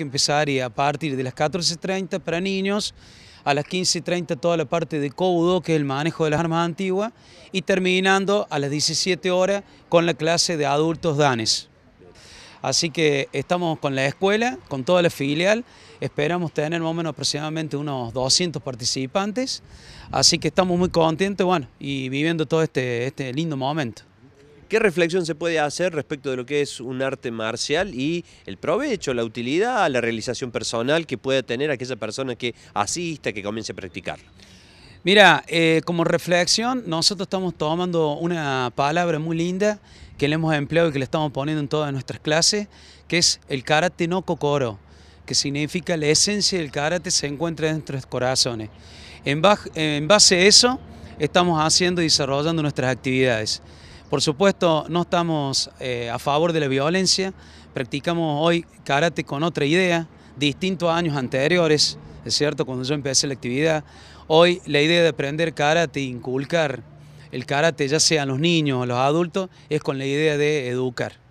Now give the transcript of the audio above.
que empezaría a partir de las 14.30 para niños, a las 15.30 toda la parte de Koudo, que es el manejo de las armas antiguas, y terminando a las 17 horas con la clase de adultos danes. Así que estamos con la escuela, con toda la filial, esperamos tener menos aproximadamente unos 200 participantes, así que estamos muy contentos bueno, y viviendo todo este, este lindo momento. ¿Qué reflexión se puede hacer respecto de lo que es un arte marcial y el provecho, la utilidad, la realización personal que pueda tener aquella persona que asista, que comience a practicarlo? Mira, eh, como reflexión, nosotros estamos tomando una palabra muy linda que le hemos empleado y que le estamos poniendo en todas nuestras clases, que es el karate no kokoro, que significa la esencia del karate se encuentra en nuestros corazones. en base a eso, estamos haciendo y desarrollando nuestras actividades. Por supuesto, no estamos eh, a favor de la violencia, practicamos hoy karate con otra idea, distinto a años anteriores, es cierto, cuando yo empecé la actividad. Hoy la idea de aprender karate inculcar el karate, ya sean los niños o los adultos, es con la idea de educar.